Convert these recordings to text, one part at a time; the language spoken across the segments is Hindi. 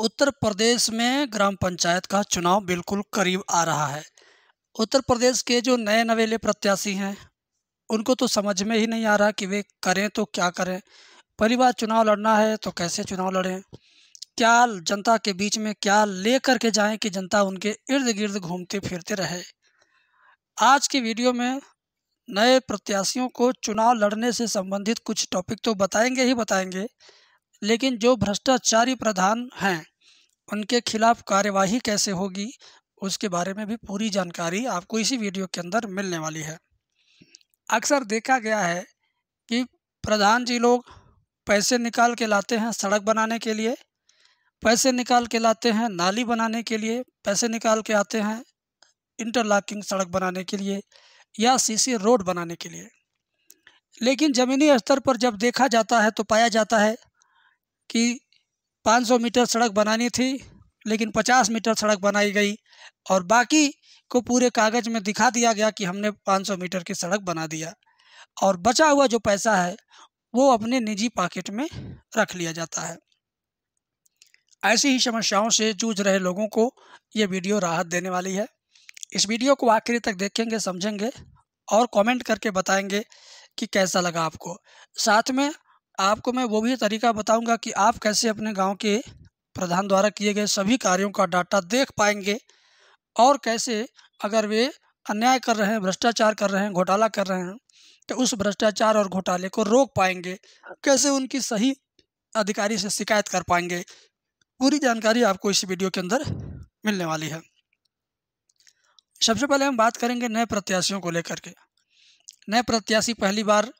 उत्तर प्रदेश में ग्राम पंचायत का चुनाव बिल्कुल करीब आ रहा है उत्तर प्रदेश के जो नए नवेले प्रत्याशी हैं उनको तो समझ में ही नहीं आ रहा कि वे करें तो क्या करें पहली बार चुनाव लड़ना है तो कैसे चुनाव लड़ें क्या जनता के बीच में क्या ले करके जाएं कि जनता उनके इर्द गिर्द घूमते फिरते रहे आज की वीडियो में नए प्रत्याशियों को चुनाव लड़ने से संबंधित कुछ टॉपिक तो बताएंगे ही बताएंगे लेकिन जो भ्रष्टाचारी प्रधान हैं उनके खिलाफ कार्यवाही कैसे होगी उसके बारे में भी पूरी जानकारी आपको इसी वीडियो के अंदर मिलने वाली है अक्सर देखा गया है कि प्रधान जी लोग पैसे निकाल के लाते हैं सड़क बनाने के लिए पैसे निकाल के लाते हैं नाली बनाने के लिए पैसे निकाल के आते हैं इंटरलॉकिंग सड़क बनाने के लिए या सीसी रोड बनाने के लिए लेकिन ज़मीनी स्तर पर जब देखा जाता है तो पाया जाता है कि 500 मीटर सड़क बनानी थी लेकिन 50 मीटर सड़क बनाई गई और बाकी को पूरे कागज़ में दिखा दिया गया कि हमने 500 मीटर की सड़क बना दिया और बचा हुआ जो पैसा है वो अपने निजी पॉकेट में रख लिया जाता है ऐसी ही समस्याओं से जूझ रहे लोगों को ये वीडियो राहत देने वाली है इस वीडियो को आखिरी तक देखेंगे समझेंगे और कमेंट करके बताएंगे कि कैसा लगा आपको साथ में आपको मैं वो भी तरीका बताऊंगा कि आप कैसे अपने गांव के प्रधान द्वारा किए गए सभी कार्यों का डाटा देख पाएंगे और कैसे अगर वे अन्याय कर रहे हैं भ्रष्टाचार कर रहे हैं घोटाला कर रहे हैं तो उस भ्रष्टाचार और घोटाले को रोक पाएंगे कैसे उनकी सही अधिकारी से शिकायत कर पाएंगे पूरी जानकारी आपको इस वीडियो के अंदर मिलने वाली है सबसे पहले हम बात करेंगे नए प्रत्याशियों को लेकर के नए प्रत्याशी पहली बार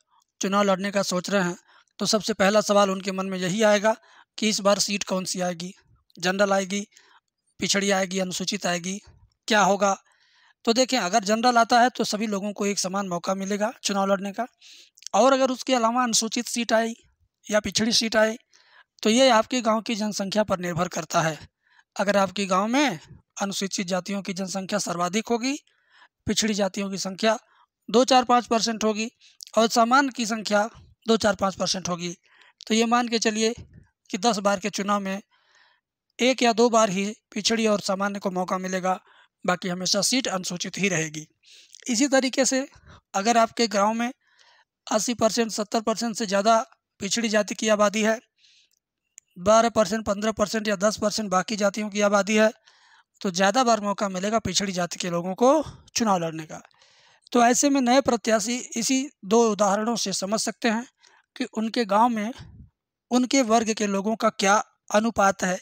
चुनाव लड़ने का सोच रहे हैं तो सबसे पहला सवाल उनके मन में यही आएगा कि इस बार सीट कौन सी आएगी जनरल आएगी पिछड़ी आएगी अनुसूचित आएगी क्या होगा तो देखें अगर जनरल आता है तो सभी लोगों को एक समान मौका मिलेगा चुनाव लड़ने का और अगर उसके अलावा अनुसूचित सीट आई या पिछड़ी सीट आई तो ये आपके गांव की जनसंख्या पर निर्भर करता है अगर आपके गांव में अनुसूचित जातियों की जनसंख्या सर्वाधिक होगी पिछड़ी जातियों की संख्या दो चार पाँच परसेंट होगी और सामान्य की संख्या दो चार पाँच परसेंट होगी तो ये मान के चलिए कि दस बार के चुनाव में एक या दो बार ही पिछड़ी और सामान्य को मौका मिलेगा बाकी हमेशा सीट अनुसूचित ही रहेगी इसी तरीके से अगर आपके गांव में 80 परसेंट सत्तर परसेंट से ज़्यादा पिछड़ी जाति की आबादी है 12 परसेंट पंद्रह परसेंट या 10 परसेंट बाकी जातियों की आबादी है तो ज़्यादा बार मौका मिलेगा पिछड़ी जाति के लोगों को चुनाव लड़ने का तो ऐसे में नए प्रत्याशी इसी दो उदाहरणों से समझ सकते हैं कि उनके गांव में उनके वर्ग के लोगों का क्या अनुपात है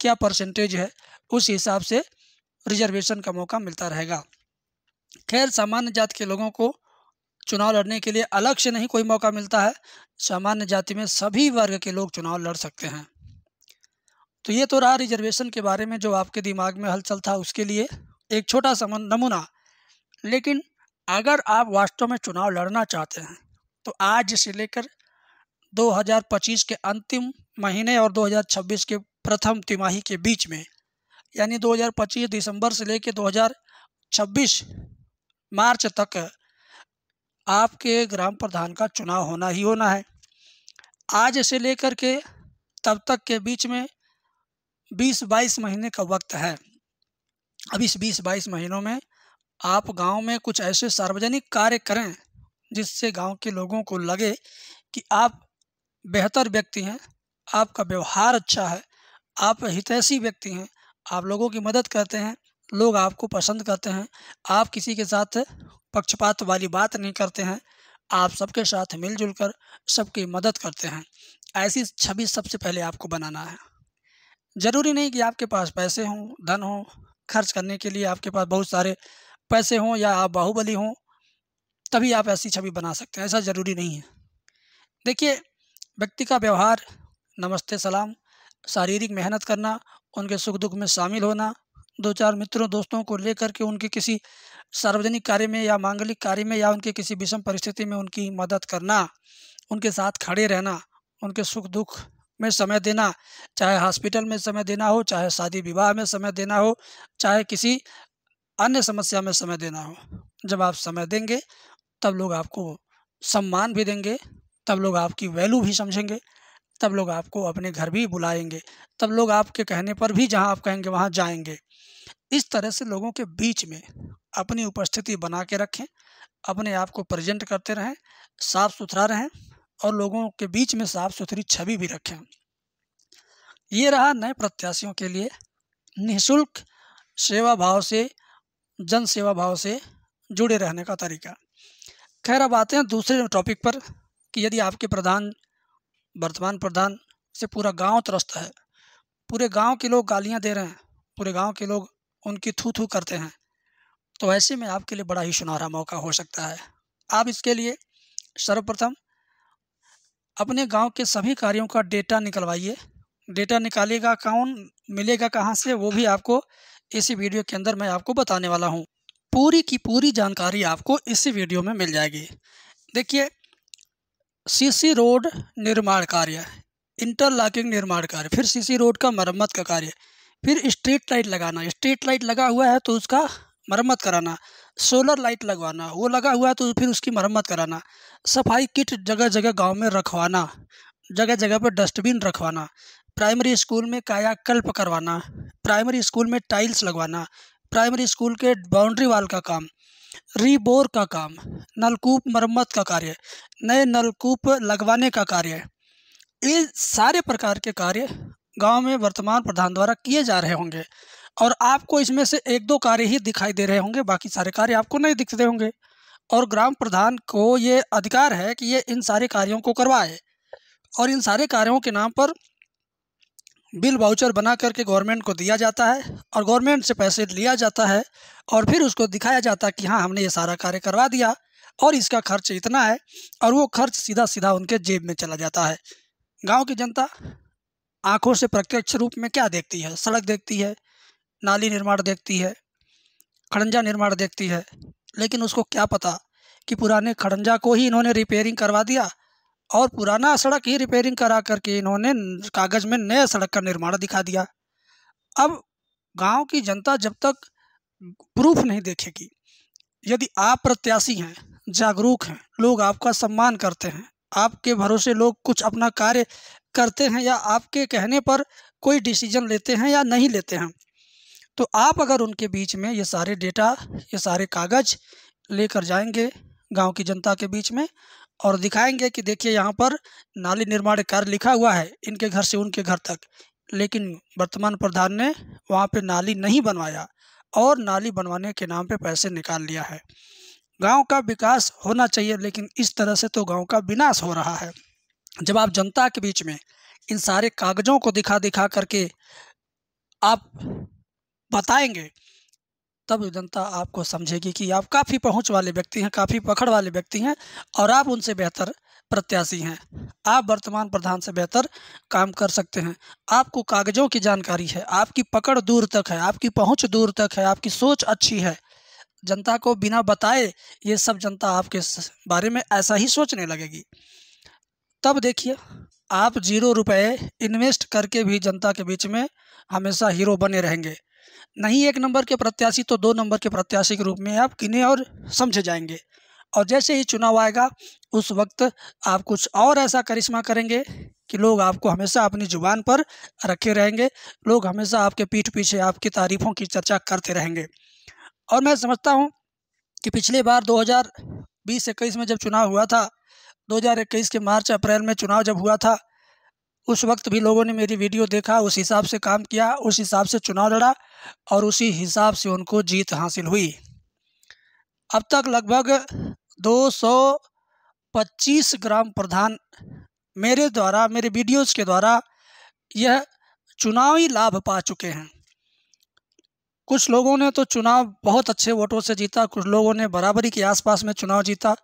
क्या परसेंटेज है उस हिसाब से रिजर्वेशन का मौका मिलता रहेगा खैर सामान्य जाति के लोगों को चुनाव लड़ने के लिए अलग से नहीं कोई मौका मिलता है सामान्य जाति में सभी वर्ग के लोग चुनाव लड़ सकते हैं तो ये तो रहा रिजर्वेशन के बारे में जो आपके दिमाग में हलचल था उसके लिए एक छोटा सा नमूना लेकिन अगर आप वास्तव में चुनाव लड़ना चाहते हैं तो आज से लेकर 2025 के अंतिम महीने और 2026 के प्रथम तिमाही के बीच में यानी 2025 दिसंबर से लेकर 2026 मार्च तक आपके ग्राम प्रधान का चुनाव होना ही होना है आज से लेकर के तब तक के बीच में 20-22 महीने का वक्त है अब इस 20-22 महीनों में आप गांव में कुछ ऐसे सार्वजनिक कार्य करें जिससे गांव के लोगों को लगे कि आप बेहतर व्यक्ति हैं आपका व्यवहार अच्छा है आप हितैषी व्यक्ति हैं आप लोगों की मदद करते हैं लोग आपको पसंद करते हैं आप किसी के साथ पक्षपात वाली बात नहीं करते हैं आप सबके साथ मिलजुल कर सबकी मदद करते हैं ऐसी छवि सबसे पहले आपको बनाना है ज़रूरी नहीं कि आपके पास पैसे हों धन हों खर्च करने के लिए आपके पास बहुत सारे पैसे हों या आप बाहुबली हों तभी आप ऐसी छवि बना सकते हैं ऐसा ज़रूरी नहीं है देखिए व्यक्ति का व्यवहार नमस्ते सलाम शारीरिक मेहनत करना उनके सुख दुख में शामिल होना दो चार मित्रों दोस्तों को लेकर के उनके किसी सार्वजनिक कार्य में या मांगलिक कार्य में या उनके किसी विषम परिस्थिति में उनकी मदद करना उनके साथ खड़े रहना उनके सुख दुख में समय देना चाहे हॉस्पिटल में समय देना हो चाहे शादी विवाह में समय देना हो चाहे किसी अन्य समस्या में समय देना हो जब आप समय देंगे तब लोग आपको सम्मान भी देंगे तब लोग आपकी वैल्यू भी समझेंगे तब लोग आपको अपने घर भी बुलाएंगे तब लोग आपके कहने पर भी जहाँ आप कहेंगे वहाँ जाएंगे इस तरह से लोगों के बीच में अपनी उपस्थिति बना के रखें अपने आप को प्रेजेंट करते रहें साफ सुथरा रहें और लोगों के बीच में साफ सुथरी छवि भी रखें ये रहा नए प्रत्याशियों के लिए निःशुल्क सेवा भाव से जन सेवा भाव से जुड़े रहने का तरीका खैर अब आते हैं दूसरे टॉपिक पर कि यदि आपके प्रधान वर्तमान प्रधान से पूरा गांव त्रस्त है पूरे गांव के लोग गालियां दे रहे हैं पूरे गांव के लोग उनकी थू थू करते हैं तो ऐसे में आपके लिए बड़ा ही सुनहरा मौका हो सकता है आप इसके लिए सर्वप्रथम अपने गांव के सभी कार्यों का डेटा निकलवाइए डेटा निकालेगा कौन मिलेगा कहाँ से वो भी आपको इसी वीडियो के अंदर मैं आपको बताने वाला हूँ पूरी की पूरी जानकारी आपको इसी वीडियो में मिल जाएगी देखिए सीसी रोड निर्माण कार्य इंटरलॉकिंग निर्माण कार्य फिर सीसी रोड का मरम्मत का कार्य फिर स्ट्रीट लाइट लगाना स्ट्रीट लाइट लगा हुआ है तो उसका मरम्मत कराना सोलर लाइट लगवाना वो लगा हुआ है तो फिर उसकी मरम्मत कराना सफाई किट जगह जगह गांव में रखवाना जगह जगह पर डस्टबिन रखवाना प्राइमरी स्कूल में कायाकल्प करवाना प्राइमरी स्कूल में टाइल्स लगवाना प्राइमरी स्कूल के बाउंड्री वाल का काम रीबोर का काम नलकूप मरम्मत का कार्य नए नलकूप लगवाने का कार्य ये सारे प्रकार के कार्य गांव में वर्तमान प्रधान द्वारा किए जा रहे होंगे और आपको इसमें से एक दो कार्य ही दिखाई दे रहे होंगे बाकी सारे कार्य आपको नहीं दिखते होंगे और ग्राम प्रधान को ये अधिकार है कि ये इन सारे कार्यों को करवाए और इन सारे कार्यों के नाम पर बिल वाउचर बना करके गवर्नमेंट को दिया जाता है और गवर्नमेंट से पैसे लिया जाता है और फिर उसको दिखाया जाता है कि हाँ हमने ये सारा कार्य करवा दिया और इसका खर्च इतना है और वो खर्च सीधा सीधा उनके जेब में चला जाता है गांव की जनता आंखों से प्रत्यक्ष रूप में क्या देखती है सड़क देखती है नाली निर्माण देखती है खड़ंजा निर्माण देखती है लेकिन उसको क्या पता कि पुराने खड़ंजा को ही इन्होंने रिपेयरिंग करवा दिया और पुराना सड़क ही रिपेयरिंग करा करके इन्होंने कागज़ में नया सड़क का निर्माण दिखा दिया अब गांव की जनता जब तक प्रूफ नहीं देखेगी यदि आप प्रत्याशी हैं जागरूक हैं लोग आपका सम्मान करते हैं आपके भरोसे लोग कुछ अपना कार्य करते हैं या आपके कहने पर कोई डिसीजन लेते हैं या नहीं लेते हैं तो आप अगर उनके बीच में ये सारे डेटा ये सारे कागज़ लेकर जाएंगे गांव की जनता के बीच में और दिखाएंगे कि देखिए यहाँ पर नाली निर्माण कार्य लिखा हुआ है इनके घर से उनके घर तक लेकिन वर्तमान प्रधान ने वहाँ पे नाली नहीं बनवाया और नाली बनवाने के नाम पे पैसे निकाल लिया है गांव का विकास होना चाहिए लेकिन इस तरह से तो गांव का विनाश हो रहा है जब आप जनता के बीच में इन सारे कागजों को दिखा दिखा करके आप बताएंगे तब जनता आपको समझेगी कि आप काफ़ी पहुंच वाले व्यक्ति हैं काफ़ी पकड़ वाले व्यक्ति हैं और आप उनसे बेहतर प्रत्याशी हैं आप वर्तमान प्रधान से बेहतर काम कर सकते हैं आपको कागजों की जानकारी है आपकी पकड़ दूर तक है आपकी पहुंच दूर तक है आपकी सोच अच्छी है जनता को बिना बताए ये सब जनता आपके बारे में ऐसा ही सोचने लगेगी तब देखिए आप जीरो रुपए इन्वेस्ट करके भी जनता के बीच में हमेशा हीरो बने रहेंगे नहीं एक नंबर के प्रत्याशी तो दो नंबर के प्रत्याशी के रूप में आप किने और समझे जाएंगे और जैसे ही चुनाव आएगा उस वक्त आप कुछ और ऐसा करिश्मा करेंगे कि लोग आपको हमेशा अपनी ज़ुबान पर रखे रहेंगे लोग हमेशा आपके पीठ पीछे आपकी तारीफ़ों की चर्चा करते रहेंगे और मैं समझता हूँ कि पिछले बार 2020 हज़ार में जब चुनाव हुआ था 2021 के मार्च अप्रैल में चुनाव जब हुआ था उस वक्त भी लोगों ने मेरी वीडियो देखा उस हिसाब से काम किया उस हिसाब से चुनाव लड़ा और उसी हिसाब से उनको जीत हासिल हुई अब तक लगभग 225 ग्राम प्रधान मेरे द्वारा मेरे वीडियोस के द्वारा यह चुनावी लाभ पा चुके हैं कुछ लोगों ने तो चुनाव बहुत अच्छे वोटों से जीता कुछ लोगों ने बराबरी के आसपास में चुनाव जीता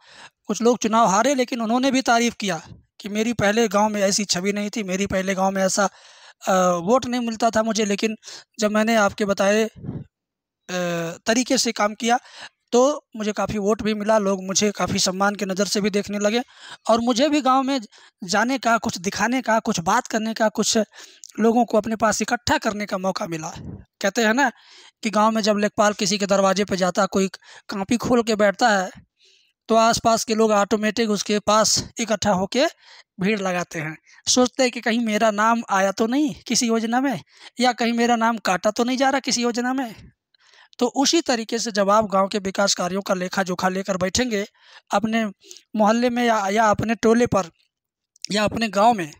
कुछ लोग चुनाव हारे लेकिन उन्होंने भी तारीफ़ किया कि मेरी पहले गांव में ऐसी छवि नहीं थी मेरी पहले गांव में ऐसा वोट नहीं मिलता था मुझे लेकिन जब मैंने आपके बताए तरीके से काम किया तो मुझे काफ़ी वोट भी मिला लोग मुझे काफ़ी सम्मान के नज़र से भी देखने लगे और मुझे भी गांव में जाने का कुछ दिखाने का कुछ बात करने का कुछ लोगों को अपने पास इकट्ठा करने का मौका मिला कहते हैं ना कि गांव में जब लेखपाल किसी के दरवाजे पर जाता कोई कापी खोल के बैठता है तो आसपास के लोग ऑटोमेटिक उसके पास इकट्ठा होकर भीड़ लगाते हैं सोचते हैं कि कहीं मेरा नाम आया तो नहीं किसी योजना में या कहीं मेरा नाम काटा तो नहीं जा रहा किसी योजना में तो उसी तरीके से जब आप गाँव के विकास कार्यों का लेखा जोखा लेकर बैठेंगे अपने मोहल्ले में या, या अपने टोले पर या अपने गाँव में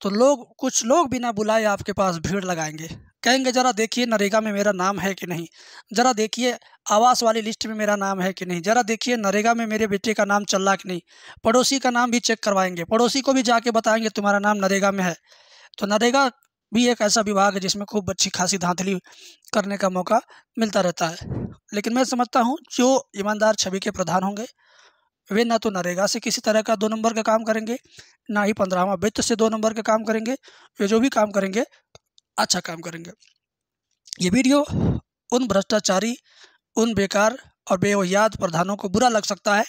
तो लोग कुछ लोग बिना बुलाए आपके पास भीड़ लगाएंगे कहेंगे ज़रा देखिए नरेगा में मेरा नाम है कि नहीं ज़रा देखिए आवास वाली लिस्ट में मेरा नाम है कि नहीं ज़रा देखिए नरेगा में मेरे बेटे का नाम चल रहा कि नहीं पड़ोसी का नाम भी चेक करवाएंगे पड़ोसी को भी जाके बताएंगे तुम्हारा नाम नरेगा में है तो नरेगा भी एक ऐसा विभाग है जिसमें खूब अच्छी खासी धांधली करने का मौका मिलता रहता है लेकिन मैं समझता हूँ जो ईमानदार छवि के प्रधान होंगे वे ना तो नरेगा से किसी तरह का दो नंबर का काम करेंगे ना ही पंद्रहवा वित्त से दो नंबर का काम करेंगे वे जो भी काम करेंगे अच्छा काम करेंगे ये वीडियो उन भ्रष्टाचारी उन बेकार और बेवयाद प्रधानों को बुरा लग सकता है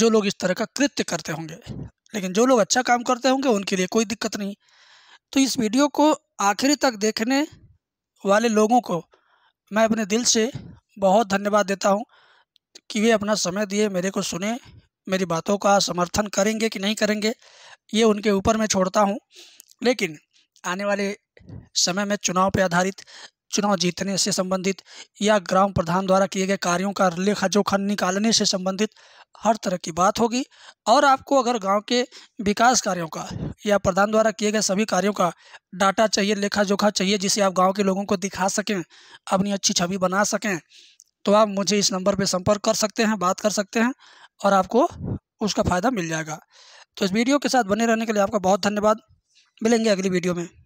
जो लोग इस तरह का कृत्य करते होंगे लेकिन जो लोग अच्छा काम करते होंगे उनके लिए कोई दिक्कत नहीं तो इस वीडियो को आखिरी तक देखने वाले लोगों को मैं अपने दिल से बहुत धन्यवाद देता हूँ कि वे अपना समय दिए मेरे को सुने मेरी बातों का समर्थन करेंगे कि नहीं करेंगे ये उनके ऊपर मैं छोड़ता हूँ लेकिन आने वाले समय में चुनाव पर आधारित चुनाव जीतने से संबंधित या ग्राम प्रधान द्वारा किए गए कार्यों का लेखा जोखा निकालने से संबंधित हर तरह की बात होगी और आपको अगर गांव के विकास कार्यों का या प्रधान द्वारा किए गए सभी कार्यों का डाटा चाहिए लेखा जोखा चाहिए जिसे आप गांव के लोगों को दिखा सकें अपनी अच्छी छवि बना सकें तो आप मुझे इस नंबर पर संपर्क कर सकते हैं बात कर सकते हैं और आपको उसका फ़ायदा मिल जाएगा तो इस वीडियो के साथ बने रहने के लिए आपका बहुत धन्यवाद मिलेंगे अगली वीडियो में